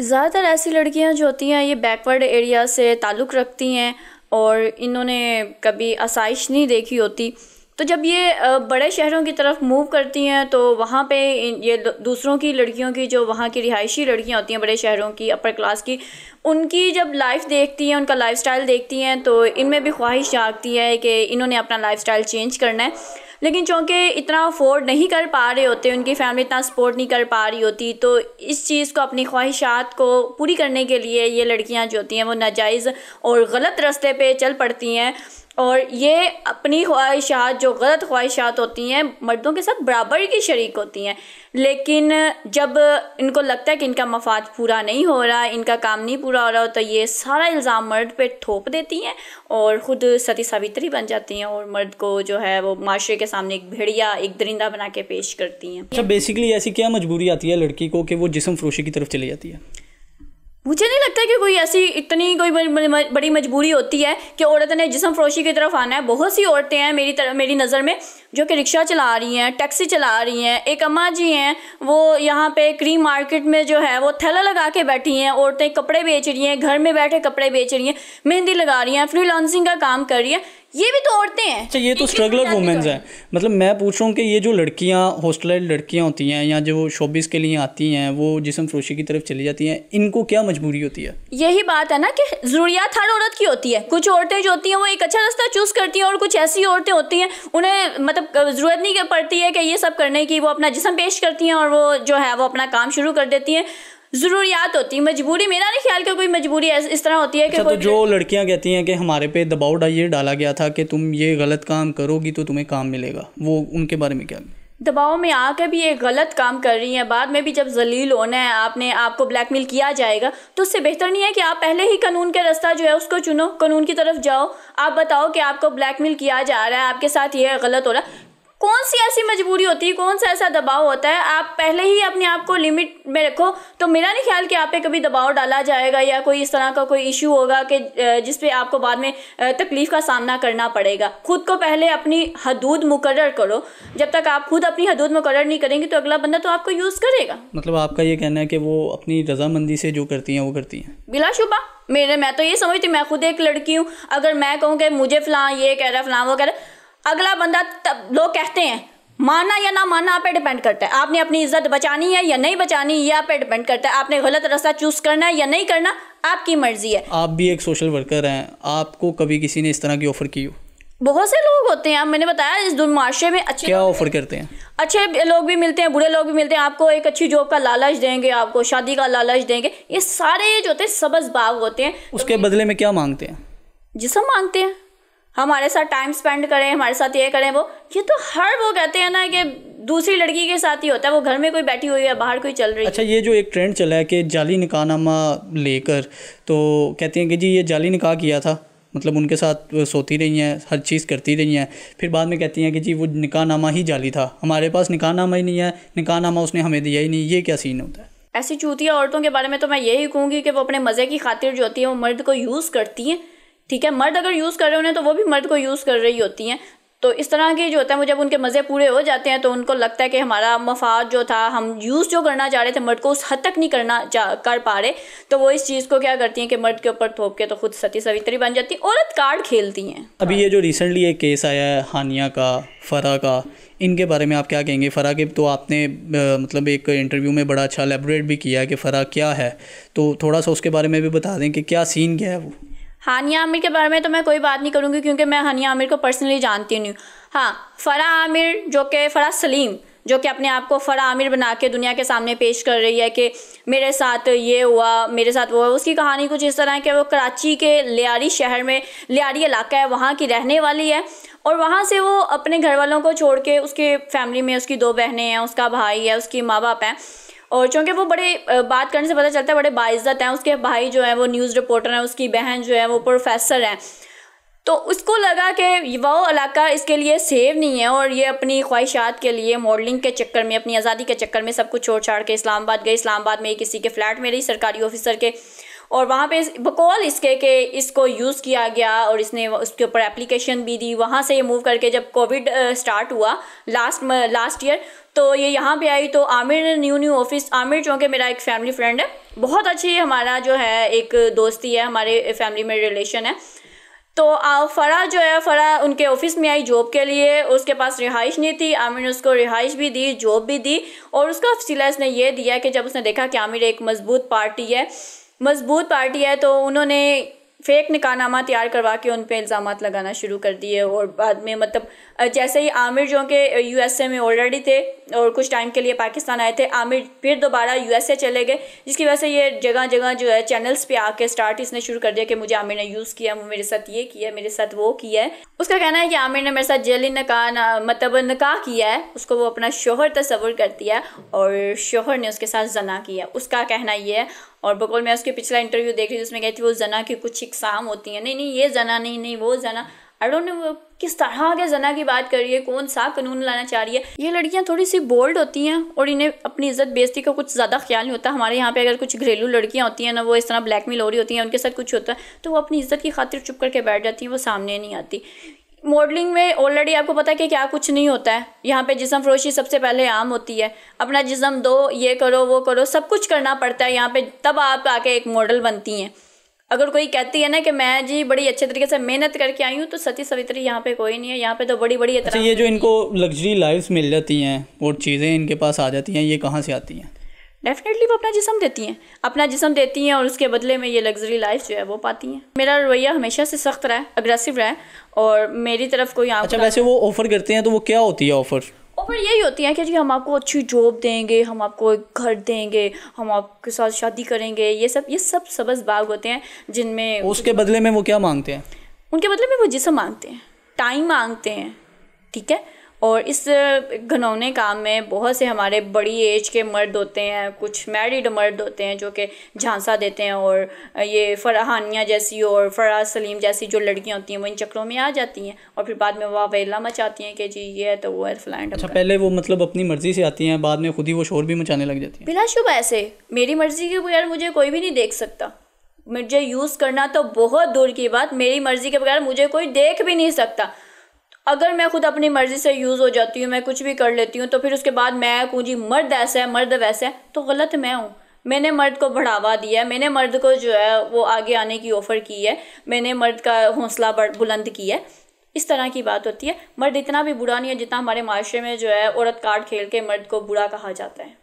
ज़्यादातर ऐसी लड़कियाँ जो होती हैं ये बैकवर्ड एरिया से ताल्लुक़ रखती हैं और इन्होंने कभी आसाइश नहीं देखी होती तो जब ये बड़े शहरों की तरफ मूव करती हैं तो वहाँ पे ये दूसरों की लड़कियों की जो वहाँ की रिहायशी लड़कियाँ होती हैं बड़े शहरों की अपर क्लास की उनकी जब लाइफ देखती हैं उनका स्टाइल देखती हैं तो इनमें भी ख्वाहिश जागती है कि इन्होंने अपना स्टाइल चेंज करना है लेकिन चूँकि इतना अफोर्ड नहीं कर पा रहे होते उनकी फैमिली इतना सपोर्ट नहीं कर पा रही होती तो इस चीज़ को अपनी ख्वाहिशात को पूरी करने के लिए ये लड़कियाँ जो होती हैं वो नाजायज़ और ग़लत रास्ते पे चल पड़ती हैं और ये अपनी ख्वाहिशात जो गलत ख्वाहिशात होती हैं मर्दों के साथ बराबर की शरीक होती हैं लेकिन जब इनको लगता है कि इनका मफाद पूरा नहीं हो रहा इनका काम नहीं पूरा हो रहा हो तो ये सारा इल्ज़ाम मर्द पे थोप देती हैं और ख़ुद सती सावित्री बन जाती हैं और मर्द को जो है वो माशरे के सामने एक भेड़िया एक दरिंदा बना के पेश करती हैं अच्छा बेसिकली ऐसी क्या मजबूरी आती है लड़की को कि वो जिसम फरोशी की तरफ चली जाती है मुझे नहीं लगता कि कोई ऐसी इतनी कोई बड़ी मजबूरी होती है कि औरत ने जिसम फरोशी की तरफ आना है बहुत सी औरतें हैं मेरी तरफ मेरी नज़र में जो कि रिक्शा चला रही हैं टैक्सी चला रही हैं एक अम्मा जी हैं वो यहाँ पे क्रीम मार्केट में जो है वो थैला लगा के बैठी हैं औरतें कपड़े बेच रही हैं घर में बैठे कपड़े बेच रही हैं मेहंदी लगा रही हैं फ्री का काम कर रही हैं ये भी तो औरतें हैं अच्छा ये तो स्ट्रगलर वुमेन्स हैं मतलब मैं पूछ रहा हूँ कि ये जो लड़कियाँ हॉस्टलाइज लड़कियाँ होती हैं या जो शोबिस के लिए आती हैं वो जिसम फ्रोशी की तरफ चली जाती हैं इनको क्या मजबूरी होती है यही बात है ना कि ज़रूरियात हर औरत की होती है कुछ औरतें जो होती हैं वो एक अच्छा रास्ता चूज़ करती हैं और कुछ ऐसी औरतें होती हैं उन्हें मतलब ज़रूरत नहीं पड़ती है कि ये सब करने की वो अपना जिसम पेश करती हैं और वो जो है वो अपना काम शुरू कर देती हैं ज़रूरियात होती है मजबूरी मेरा नहीं ख्याल का कोई मजबूरी इस तरह होती है कि अच्छा, तो जो लड़कियां कहती हैं कि हमारे पे दबाव ये डाला गया था कि तुम ये गलत काम करोगी तो तुम्हें काम मिलेगा वो उनके बारे में क्या दबाव में आकर भी ये गलत काम कर रही हैं बाद में भी जब जलील होना है आपने आपको ब्लैकमेल किया जाएगा तो उससे बेहतर नहीं है कि आप पहले ही कानून का रास्ता जो है उसको चुनो कानून की तरफ जाओ आप बताओ कि आपको ब्लैकमेल किया जा रहा है आपके साथ ये गलत हो रहा है कौन सी ऐसी मजबूरी होती है कौन सा ऐसा दबाव होता है आप पहले ही अपने आप को लिमिट में रखो तो मेरा नहीं ख्याल कि आप पे कभी दबाव डाला जाएगा या कोई इस तरह का कोई इशू होगा कि जिस पे आपको बाद में तकलीफ़ का सामना करना पड़ेगा खुद को पहले अपनी हदूद मुकर करो जब तक आप खुद अपनी हदूद मुकर नहीं करेंगे तो अगला बंदा तो आपको यूज़ करेगा मतलब आपका ये कहना है कि वो अपनी रजामंदी से जो करती हैं वो करती हैं बिलाशुबा मेरे मैं तो ये समझती मैं खुद एक लड़की हूँ अगर मैं कहूँ कि मुझे फ़लाँ ये कह रहा फ़लाँ वो कह रहा अगला बंदा तब लोग कहते हैं माना या ना माना आप पे डिपेंड करता है आपने अपनी इज्जत बचानी है या नहीं बचानी ये आप पे डिपेंड करता है आपने गलत रास्ता चूज करना है या नहीं करना आपकी मर्जी है आप भी एक सोशल वर्कर हैं आपको कभी किसी ने इस तरह की ऑफर की हो बहुत से लोग होते हैं मैंने बताया इस माशरे में अच्छे क्या ऑफर करते हैं अच्छे लोग भी मिलते हैं बुरे लोग भी मिलते हैं आपको एक अच्छी जॉब का लालच देंगे आपको शादी का लालच देंगे ये सारे जो होते हैं सबज बाग होते हैं उसके तो बदले में क्या मांगते हैं जिसम मांगते हैं हमारे साथ टाइम स्पेंड करें हमारे साथ ये करें वो ये तो हर वो कहते हैं ना कि दूसरी लड़की के साथ ही होता है वो घर में कोई बैठी हुई है बाहर कोई चल रही अच्छा, है अच्छा ये जो एक ट्रेंड चला है कि जाली निकाहनामा लेकर तो कहते हैं कि जी ये जाली निकाह किया था मतलब उनके साथ सोती रही हैं हर चीज़ करती रही हैं फिर बाद में कहती हैं कि जी वो निकाहनामा ही जाली था हमारे पास निकाहनामा ही नहीं है निकाहनामा उसने हमें दिया ही नहीं ये क्या सीन होता है ऐसी चूतिया औरतों के बारे में तो मैं यही कहूँगी कि वो अपने मज़े की खातिर जो होती है वो मर्द को यूज़ करती हैं ठीक है मर्द अगर यूज़ कर रहे होने तो वो भी मर्द को यूज़ कर रही होती हैं तो इस तरह के जो होता है मुझे जब उनके मज़े पूरे हो जाते हैं तो उनको लगता है कि हमारा मफाद जो था हम यूज़ जो करना चाह रहे थे मर्द को उस हद तक नहीं करना कर पा रहे तो वो इस चीज़ को क्या करती हैं कि मर्द के ऊपर थोप के तो खुद सती सवित्री बन जाती है औरत कार्ड खेलती हैं अभी ये जो रिसेंटली एक केस आया है हानिया का फ़रा का इनके बारे में आप क्या कहेंगे फ़रा के तो आपने मतलब एक इंटरव्यू में बड़ा अच्छा एलेबरेट भी किया कि फ़रा क्या है तो थोड़ा सा उसके बारे में भी बता दें कि क्या सीन क्या है वो हानिया आमिर के बारे में तो मैं कोई बात नहीं करूँगी क्योंकि मैं हानिया आमिर को पर्सनली जानती नहीं हूँ हाँ फ़रा आमिर जो कि फ़रा सलीम जो कि अपने आप को फ़रा आमिर बना के दुनिया के सामने पेश कर रही है कि मेरे साथ ये हुआ मेरे साथ वो हुआ उसकी कहानी कुछ इस तरह है कि वो कराची के लियारी शहर में लियारी इलाका है वहाँ की रहने वाली है और वहाँ से वो अपने घर वालों को छोड़ के उसके फैमिली में उसकी दो बहनें हैं उसका भाई है उसकी माँ बाप हैं और चूँकि वो बड़े बात करने से पता चलता है बड़े बाइज़त हैं उसके भाई जो है वो न्यूज़ रिपोर्टर हैं उसकी बहन जो है वो प्रोफेसर हैं तो उसको लगा कि वो इलाका इसके लिए सेव नहीं है और ये अपनी ख्वाहिशात के लिए मॉडलिंग के चक्कर में अपनी आज़ादी के चक्कर में सब कुछ छोड़ छाड़ के इस्लामाबाद गए इस्लामाबाद में किसी के फ्लैट में रही सरकारी ऑफिसर के और वहाँ पे बकौल इसके के इसको यूज़ किया गया और इसने उसके ऊपर एप्लीकेशन भी दी वहाँ से ये मूव करके जब कोविड स्टार्ट हुआ लास्ट लास्ट ईयर तो ये यहाँ पे आई तो आमिर ने न्यू न्यू ऑफिस आमिर चूँकि मेरा एक फैमिली फ्रेंड है बहुत अच्छी हमारा जो है एक दोस्ती है हमारे फैमिली में रिलेशन है तो फ़रा जो है फ़रा उनके ऑफिस में आई जॉब के लिए उसके पास रिहाइश नहीं थी आमिर ने उसको रिहाइश भी दी जॉब भी दी और उसका सिला इसने ये दिया कि जब उसने देखा कि आमिर एक मजबूत पार्टी है मजबूत पार्टी है तो उन्होंने फेक निकानामा तैयार करवा के उन पर इल्ज़ाम लगाना शुरू कर दिए और बाद में मतलब जैसे ही आमिर जो कि ए में ऑलरेडी थे और कुछ टाइम के लिए पाकिस्तान आए थे आमिर फिर दोबारा ए चले गए जिसकी वजह से ये जगह जगह जो है चैनल्स पे आके स्टार्ट इसने शुरू कर दिया कि मुझे आमिर ने यूज़ किया मेरे साथ ये किया मेरे साथ वो किया है उसका कहना है कि आमिर ने मेरे साथ जली नका मतलब नकाह किया है उसको वो अपना शोहर तस्वुर करती है और शोहर ने उसके साथ जना किया उसका कहना ये है और बकौल मैं उसके पिछला इंटरव्यू देख रही थी उसमें कहती वो जना की कुछ इकसाम होती हैं नहीं नहीं ये जना नहीं नहीं वो जना आई ने वो किस तरह के जना की बात कर रही है कौन सा कानून लाना चाह रही है ये लड़कियाँ थोड़ी सी बोल्ड होती हैं और इन्हें अपनी इज्जत बेजती का कुछ ज़्यादा ख्याल नहीं होता हमारे यहाँ पे अगर कुछ घरेलू लड़कियाँ होती हैं ना वो इस तरह ब्लैकमेल हो रही होती हैं उनके साथ कुछ होता है तो वो अपनी इज्जत की खातिर चुप करके बैठ जाती हैं वो सामने नहीं आती मॉडलिंग में ऑलरेडी आपको पता है कि क्या कुछ नहीं होता है यहाँ पे जिसम फरोशी सबसे पहले आम होती है अपना जिसम दो ये करो वो करो सब कुछ करना पड़ता है यहाँ पे तब आप आके एक मॉडल बनती हैं अगर कोई कहती है ना कि मैं जी बड़ी अच्छे तरीके से मेहनत करके आई हूँ तो सती सवित्री यहाँ पे कोई नहीं है यहाँ पे तो बड़ी बड़ी अच्छा ये जो इनको लग्जरी लाइफ मिल जाती हैं और चीज़ें इनके पास आ जाती हैं ये कहाँ से आती हैं डेफिनेटली वो अपना जिसम देती हैं अपना जिसम देती हैं और उसके बदले में ये लग्जरी लाइफ जो है वो पाती हैं मेरा रवैया हमेशा से सख्त रहा है अग्रेसिव रहा है और मेरी तरफ कोई अच्छा वैसे वो ऑफ़र करते हैं तो वो क्या होती है ऑफ़र ऑफ़र यही होती है कि जी हम आपको अच्छी जॉब देंगे हम आपको एक घर देंगे हम आपके साथ शादी करेंगे ये सब ये सब सबज बाग होते हैं जिनमें तो उसके बदले में वो क्या मांगते हैं उनके बदले में वो जिसम मांगते हैं टाइम मांगते हैं ठीक है और इस घनौने काम में बहुत से हमारे बड़ी एज के मर्द होते हैं कुछ मैरिड मर्द होते हैं जो कि झांसा देते हैं और ये फराहानिया जैसी और फराज सलीम जैसी जो लड़कियां होती हैं वो इन चक्रों में आ जाती हैं और फिर बाद में वेला मचाती हैं कि जी ये है तो वो है फ्लैंड अच्छा पहले वो मतलब अपनी मर्ज़ी से आती हैं बाद में खुद ही वो शोर भी मचाने लग जाती है बिलाशुबा ऐसे मेरी मर्ज़ी के बगैर मुझे कोई भी नहीं देख सकता मुझे यूज़ करना तो बहुत दूर की बात मेरी मर्ज़ी के बगैर मुझे कोई देख भी नहीं सकता अगर मैं खुद अपनी मर्ज़ी से यूज़ हो जाती हूँ मैं कुछ भी कर लेती हूँ तो फिर उसके बाद मैं कहूँ जी मर्द ऐसा है मर्द वैसा है तो गलत मैं हूँ मैंने मर्द को बढ़ावा दिया है मैंने मर्द को जो है वो आगे आने की ऑफ़र की है मैंने मर्द का हौसला बुलंद किया है इस तरह की बात होती है मर्द इतना भी बुरा नहीं है जितना हमारे माशरे में जो है औरत कार्ड खेल के मर्द को बुरा कहा जाता है